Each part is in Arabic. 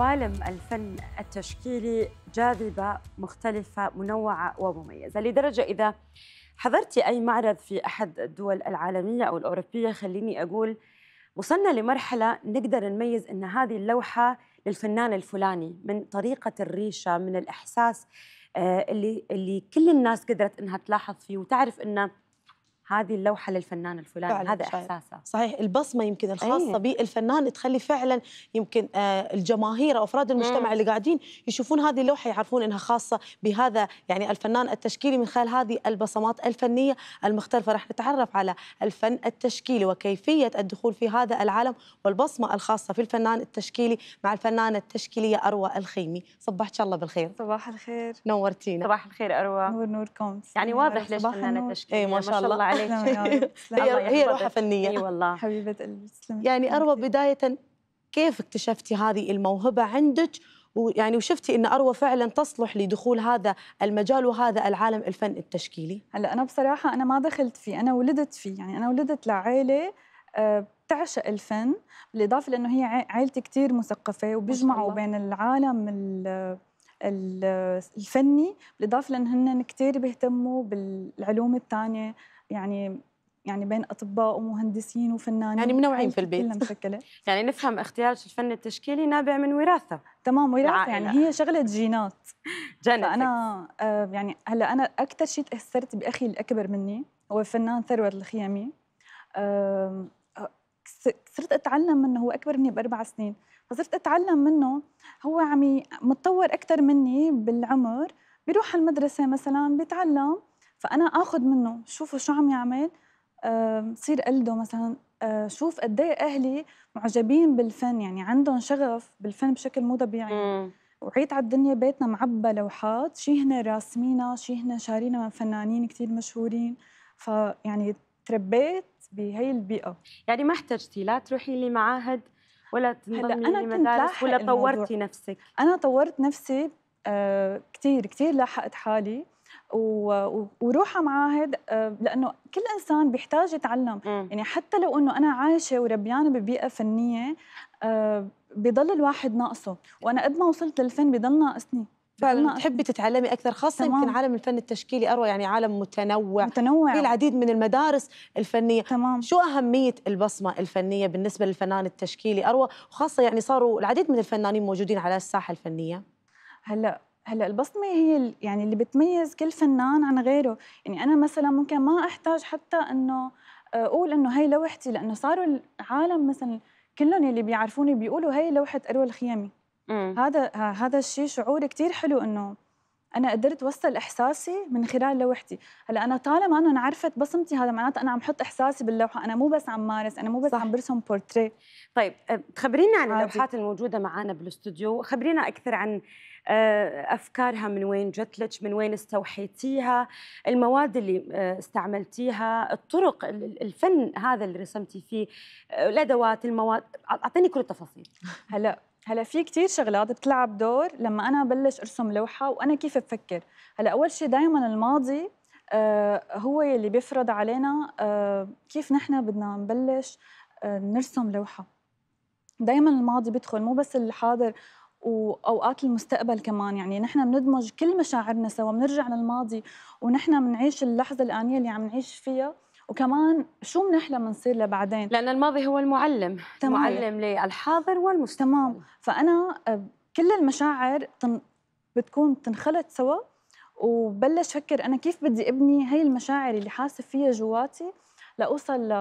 عوالم الفن التشكيلي جاذبة مختلفة منوعة ومميزة لدرجة إذا حضرتي أي معرض في أحد الدول العالمية أو الأوروبية خليني أقول وصلنا لمرحلة نقدر نميز أن هذه اللوحة للفنان الفلاني من طريقة الريشة من الإحساس آه، اللي اللي كل الناس قدرت انها تلاحظ فيه وتعرف انه هذه اللوحه للفنان الفلاني هذا احساسه صحيح البصمه يمكن الخاصه أيه. بالفنان تخلي فعلا يمكن آه، الجماهير او افراد المجتمع مم. اللي قاعدين يشوفون هذه اللوحه يعرفون انها خاصه بهذا يعني الفنان التشكيلي من خلال هذه البصمات الفنيه المختلفه راح نتعرف على الفن التشكيلي وكيفيه الدخول في هذا العالم والبصمه الخاصه في الفنان التشكيلي مع الفنانه التشكيليه اروى الخيمي صبحك الله بالخير صباح الخير نورتينا صباح الخير اروى نور نوركم يعني واضح ليش فنانه تشكيليه إيه، ما شاء الله هي هي فنيه اي والله حبيبه قلبي يعني اروى بدايه كيف اكتشفتي هذه الموهبه عندك ويعني وشفتي ان اروى فعلا تصلح لدخول هذا المجال وهذا العالم الفن التشكيلي هلا انا بصراحه انا ما دخلت فيه انا ولدت فيه يعني انا ولدت لعائله آه، بتعشق الفن بالإضافة لأنه هي عائلتي كثير مثقفة وبيجمعوا بين العالم الفني بالإضافة لان هن بيهتموا بالعلوم الثانية يعني يعني بين اطباء ومهندسين وفنانين يعني منوعين في البيت كلها مشكله يعني نفهم اختيار الفن التشكيلي نابع من وراثه تمام وراثه يعني هي شغله جينات جينات فانا آه يعني هلا انا اكثر شيء تاثرت باخي الاكبر مني هو الفنان ثروت الخيامي آه صرت اتعلم منه هو اكبر مني باربع سنين فصرت اتعلم منه هو عم متطور اكثر مني بالعمر بيروح على المدرسه مثلا بيتعلم فانا اخذ منه شوفوا شو عم يعمل صير قلده مثلا آه، شوف قد ايه اهلي معجبين بالفن يعني عندهم شغف بالفن بشكل مو طبيعي وعيت على الدنيا بيتنا معبى لوحات شي هنا راسمينا شي هنا شارينا من فنانين كثير مشهورين فيعني تربيت بهي البيئه يعني ما احتجتي لا تروحي لمعاهد ولا تنضمي لمدارس ولا طورتي الموضوع. نفسك انا طورت نفسي آه، كثير كثير لاحقت حالي وروحها معاهد آه، لانه كل انسان بيحتاج يتعلم مم. يعني حتى لو انه انا عايشه وربيانه ببيئه فنيه آه، بضل الواحد ناقصه وانا قد ما وصلت للفن بضل ناقصني تحبي تتعلمي اكثر خاصه تمام. يمكن عالم الفن التشكيلي اروى يعني عالم متنوع متنوع في العديد من المدارس الفنيه تمام. شو اهميه البصمه الفنيه بالنسبه للفنان التشكيلي اروى وخاصه يعني صاروا العديد من الفنانين موجودين على الساحه الفنيه هلا هلا البصمه هي يعني اللي بتميز كل فنان عن غيره يعني انا مثلا ممكن ما احتاج حتى انه آه، اقول انه هي لوحتي لانه صاروا العالم مثلا كلهم اللي بيعرفوني بيقولوا هي لوحه اروى الخيامي هذا هذا الشيء شعور كثير حلو انه انا قدرت وصل احساسي من خلال لوحتي هلا انا طالما انا انعرفت بصمتي هذا معناته انا عم حط احساسي باللوحه انا مو بس عم مارس انا مو بس صح. عم برسم بورتريه طيب آه، خبرينا عن اللوحات الموجوده معنا بالاستوديو خبرينا اكثر عن آه، افكارها من وين جت لك من وين استوحيتيها المواد اللي آه، استعملتيها الطرق الفن هذا اللي رسمتي فيه آه، الادوات المواد اعطيني كل التفاصيل هلا هلا في كثير شغلات بتلعب دور لما انا بلش ارسم لوحه وانا كيف بفكر هلا اول شيء دائما الماضي هو يلي بيفرض علينا كيف نحن بدنا نبلش نرسم لوحه دائما الماضي بيدخل مو بس الحاضر واوقات المستقبل كمان يعني نحن بندمج كل مشاعرنا سوا بنرجع للماضي ونحن بنعيش اللحظه الانيه اللي عم نعيش فيها وكمان شو بنحلم نصير لبعدين لان الماضي هو المعلم تمام. المعلم للحاضر والمستقبل تمام فانا آه، كل المشاعر بتكون تنخلط سوا وبلش فكر انا كيف بدي ابني هي المشاعر اللي حاسه فيها جواتي لاوصل ل...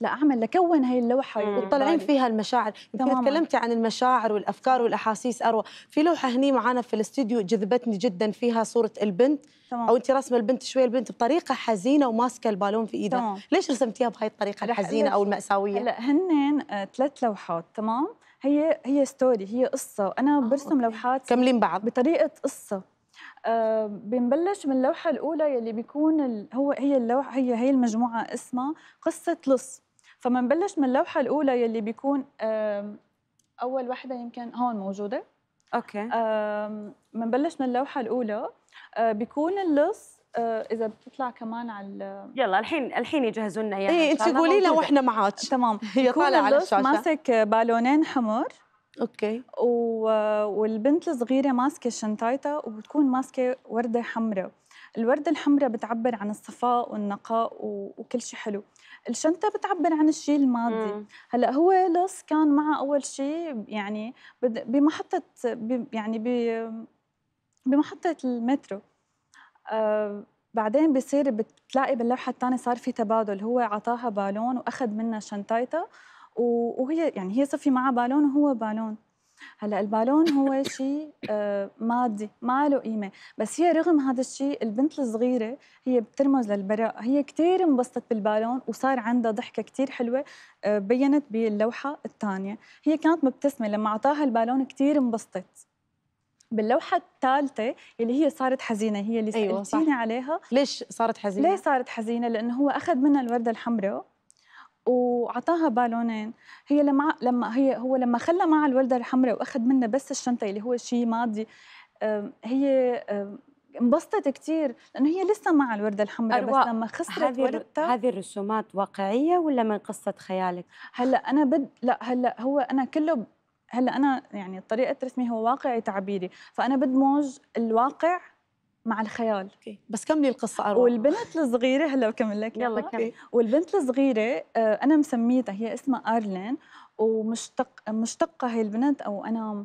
لاعمل لكون هي اللوحه وتطلعين فيها المشاعر يمكن تكلمتي عن المشاعر والافكار والاحاسيس اروى في لوحه هني معانا في الاستديو جذبتني جدا فيها صوره البنت تمام. او انت رسمه البنت شويه البنت بطريقه حزينه وماسكه البالون في ايدها ليش رسمتيها بهاي الطريقه الحزينه او الماساويه هلا هنن آه، ثلاث لوحات تمام هي هي ستوري هي قصه انا آه، برسم لوحات كملين بعض بطريقه قصه آه، بنبلش من اللوحه الاولى يلي بيكون ال... هو هي اللوحه هي هي المجموعه اسمها قصه لص فبنبلش من اللوحه الاولى يلي بيكون اول وحده يمكن هون موجوده اوكي بنبلش من اللوحه الاولى آه، بيكون اللص آه، اذا بتطلع كمان على يلا الحين الحين يجهزوا لنا اياها ايه انت قولي لنا واحنا معك تمام هي طالعه على الشاشه ماسك بالونين حمر اوكي و... والبنت الصغيره ماسكه شنطايتها وبتكون ماسكه ورده حمراء الوردة الحمراء بتعبر عن الصفاء والنقاء وكل شيء حلو الشنطة بتعبر عن الشيء الماضي مم. هلا هو لص كان معه أول شيء يعني بمحطة يعني بمحطة المترو آه بعدين بصير بتلاقي باللوحة الثانية صار في تبادل هو عطاها بالون وأخذ منها شنطايتها وهي يعني هي صفي معها بالون وهو بالون هلا البالون هو شيء آه، مادي ما له قيمه بس هي رغم هذا الشيء البنت الصغيره هي بترمز للبراء هي كثير انبسطت بالبالون وصار عندها ضحكه كثير حلوه آه، بينت باللوحه الثانيه هي كانت مبتسمه لما اعطاها البالون كثير انبسطت باللوحة الثالثة اللي هي صارت حزينة هي اللي أيوة سألتيني صح. عليها ليش صارت حزينة؟ ليه صارت حزينة؟ لأنه هو أخذ منها الوردة الحمراء وعطاها بالونين هي لما لما هي هو لما خلى معها الولده الحمراء واخذ منها بس الشنطه اللي هو شيء ماضي هي انبسطت كثير لانه هي لسه مع الورده الحمراء بس لما خسرت وردتها هذه الرسومات واقعيه ولا من قصه خيالك؟ هلا انا بد لا هلا هو انا كله هلا انا يعني طريقه رسمي هو واقعي تعبيري فانا بدمج الواقع مع الخيال okay. بس كملي القصه اروى والبنت الصغيره هلا بكمل لك يلا كمل okay. والبنت الصغيره آه، انا مسميتها هي اسمها ارلين ومشتق مشتقه هي البنت او انا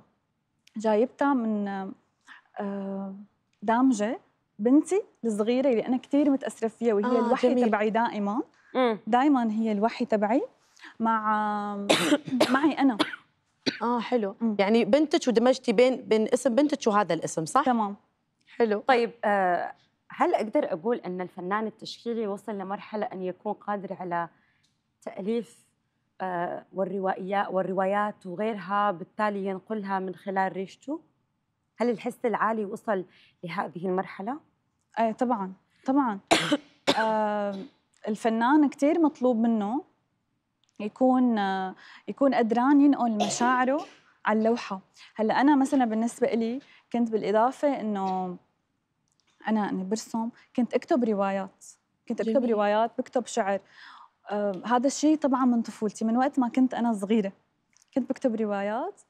جايبتها من آه، دامجه بنتي الصغيره اللي انا كثير متاثره فيها وهي آه الوحي جميل. تبعي دائما دائما هي الوحي تبعي مع معي انا اه حلو يعني بنتك ودمجتي بين بين اسم بنتك وهذا الاسم صح تمام حلو طيب آه، هل اقدر اقول ان الفنان التشكيلي وصل لمرحله ان يكون قادر على تاليف آه، والروائيات والروايات وغيرها بالتالي ينقلها من خلال ريشته هل الحس العالي وصل لهذه المرحله ايه طبعا طبعا آه، الفنان كثير مطلوب منه يكون يكون قدران ينقل مشاعره على اللوحه هلا انا مثلا بالنسبه لي كنت بالاضافه انه انا اني برسم كنت اكتب روايات كنت اكتب جميل. روايات بكتب شعر آه هذا الشيء طبعا من طفولتي من وقت ما كنت انا صغيره كنت بكتب روايات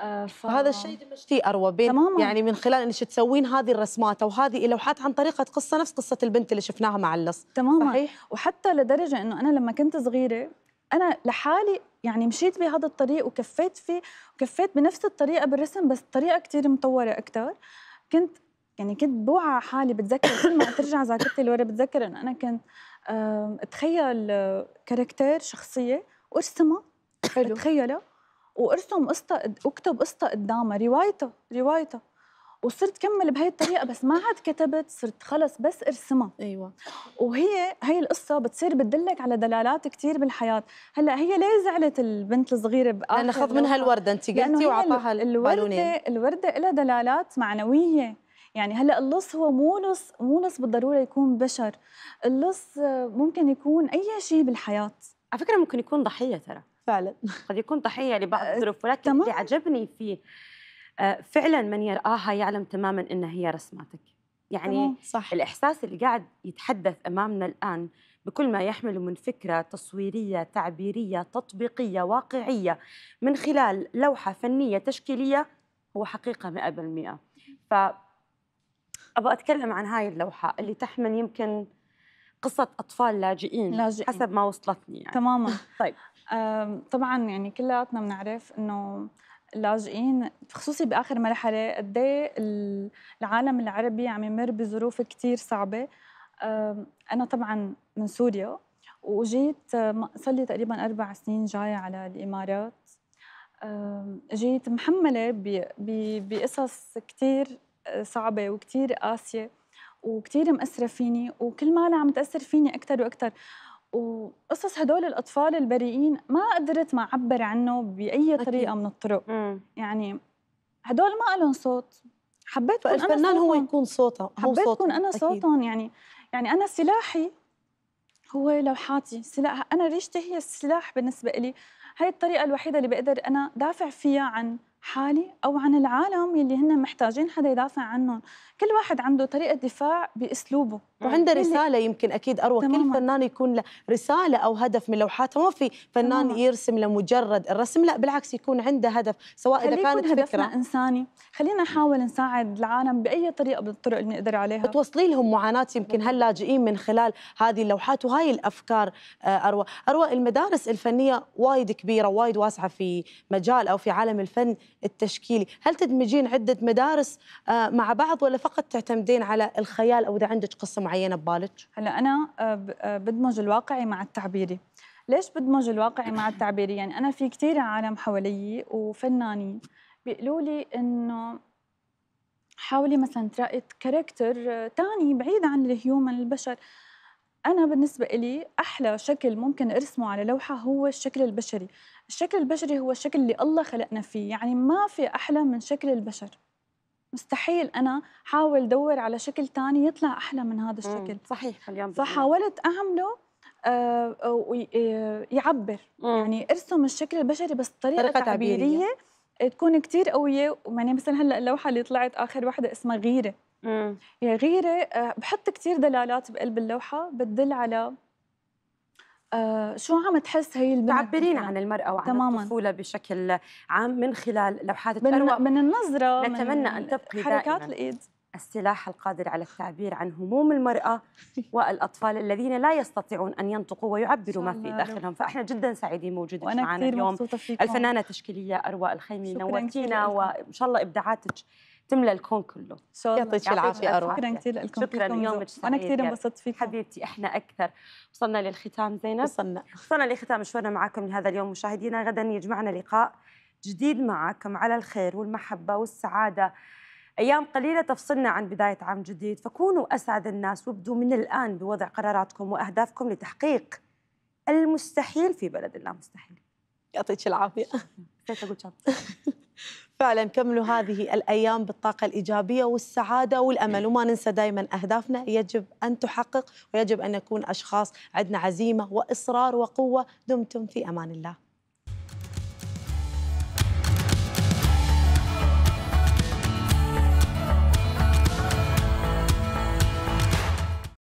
آه، ف... هذا الشيء دمجتي اروى بين تماماً. يعني من خلال انك تسوين هذه الرسمات او هذه اللوحات عن طريقه قصه نفس قصه البنت اللي شفناها مع اللص تماما صحيح؟ وحتى لدرجه انه انا لما كنت صغيره انا لحالي يعني مشيت بهذا الطريق وكفيت فيه وكفيت بنفس الطريقه بالرسم بس طريقه كثير مطوره اكثر كنت يعني كنت بوعى حالي بتذكر كل ما ترجع ذاكرتي لورا بتذكر انه انا كنت اتخيل كاركتير شخصيه وارسمها حلو اتخيلها وارسم قصه واكتب قصه قدامها روايتها روايتها وصرت كمل بهي الطريقه بس ما عاد كتبت صرت خلص بس ارسمها ايوه وهي هي القصه بتصير بتدلك على دلالات كثير بالحياه هلا هي ليه زعلت البنت الصغيره باخر لانه خذ منها الورده انت قلتي وعطاها الورده الورده لها دلالات معنويه يعني هلا اللص هو مو لص مو لص بالضروره يكون بشر اللص ممكن يكون اي شيء بالحياه على فكره ممكن يكون ضحيه ترى فعلا قد يكون ضحيه لبعض أه، الظروف ولكن تمام. اللي عجبني فيه آه، فعلا من يراها يعلم تماما ان هي رسماتك يعني صح. الاحساس اللي قاعد يتحدث امامنا الان بكل ما يحمل من فكره تصويريه تعبيريه تطبيقيه واقعيه من خلال لوحه فنيه تشكيليه هو حقيقه 100% ف ابغى اتكلم عن هاي اللوحه اللي تحمل يمكن قصه اطفال لاجئين, لاجئين. حسب ما وصلتني يعني تماما طيب طبعا يعني كلياتنا بنعرف انه اللاجئين خصوصي باخر مرحله قد إيه العالم العربي عم يمر بظروف كثير صعبه انا طبعا من سوريا وجيت صار لي تقريبا اربع سنين جايه على الامارات جيت محمله بقصص كثير صعبة وكتير قاسية وكتير مأثرة فيني وكل ما أنا عم تأثر فيني أكتر وأكتر وقصص هدول الأطفال البريئين ما قدرت ما أعبر عنه بأي طريقة من الطرق مم. يعني هدول ما لهم صوت حبيت كون الفنان هو يكون صوته هو حبيت كون أنا صوتهم يعني يعني أنا سلاحي هو لوحاتي سلاح أنا ريشتي هي السلاح بالنسبة لي هاي الطريقة الوحيدة اللي بقدر أنا دافع فيها عن حالي او عن العالم اللي هن محتاجين حدا يدافع عنهم كل واحد عنده طريقه دفاع باسلوبه وعنده رساله يمكن اكيد اروى كل فنان يكون له رساله او هدف من لوحاته ما في فنان تماما. يرسم لمجرد الرسم لا بالعكس يكون عنده هدف سواء اذا كانت يكون هدفنا فكره انساني خلينا نحاول نساعد العالم باي طريقه من الطرق اللي نقدر عليها توصلي لهم معاناه يمكن هاللاجئين من خلال هذه اللوحات وهاي الافكار آه، اروى اروى المدارس الفنيه وايد كبيره وايد واسعه في مجال او في عالم الفن التشكيلي هل تدمجين عده مدارس آه، مع بعض ولا فقط تعتمدين على الخيال او اذا عندك قصه معينه ببالك هلا انا آه، آه، بدمج الواقعي مع التعبيري ليش بدمج الواقعي مع التعبيري يعني انا في كثير عالم حوالي وفنانين بيقولوا لي انه حاولي مثلا تلاقي كاركتر آه، ثاني بعيد عن الهيومن البشر انا بالنسبه لي احلى شكل ممكن ارسمه على لوحه هو الشكل البشري الشكل البشري هو الشكل اللي الله خلقنا فيه يعني ما في احلى من شكل البشر مستحيل انا حاول دور على شكل ثاني يطلع احلى من هذا الشكل مم. صحيح اليوم فحاولت اعمله آه،, آه يعبر مم. يعني ارسم الشكل البشري بس طريقه, تعبيرية, تعبيريه تكون كثير قويه يعني مثلا هلا اللوحه اللي طلعت اخر واحده اسمها غيره مم. يعني غيره آه، بحط كثير دلالات بقلب اللوحه بتدل على آه، شو عم تحس هي البنت تعبرين عن يعني المرأة وعن تماماً. الطفولة بشكل عام من خلال لوحات الثروة من, من النظرة نتمنى من أن تبقي حركات الإيد السلاح القادر على التعبير عن هموم المرأة والأطفال الذين لا يستطيعون أن ينطقوا ويعبروا ما في داخلهم فاحنا جدا سعيدين مواجودك معنا اليوم الفنانة التشكيلية أروى الخيمي نورتينا وإن شاء الله إبداعاتك تملى الكون كله يعطيك العافيه اروح شكرا كثير لكم شكرا يومك سعيد انا كثير انبسطت فيك يعني. حبيبتي احنا اكثر وصلنا للختام زينب وصلنا وصلنا لختام مشوارنا معكم لهذا اليوم مشاهدينا غدا يجمعنا لقاء جديد معكم على الخير والمحبه والسعاده أيام قليلة تفصلنا عن بداية عام جديد فكونوا أسعد الناس وابدوا من الآن بوضع قراراتكم وأهدافكم لتحقيق المستحيل في بلد لا مستحيل يعطيك العافية فعلا كملوا هذه الايام بالطاقه الايجابيه والسعاده والامل وما ننسى دائما اهدافنا يجب ان تحقق ويجب ان نكون اشخاص عندنا عزيمه واصرار وقوه دمتم في امان الله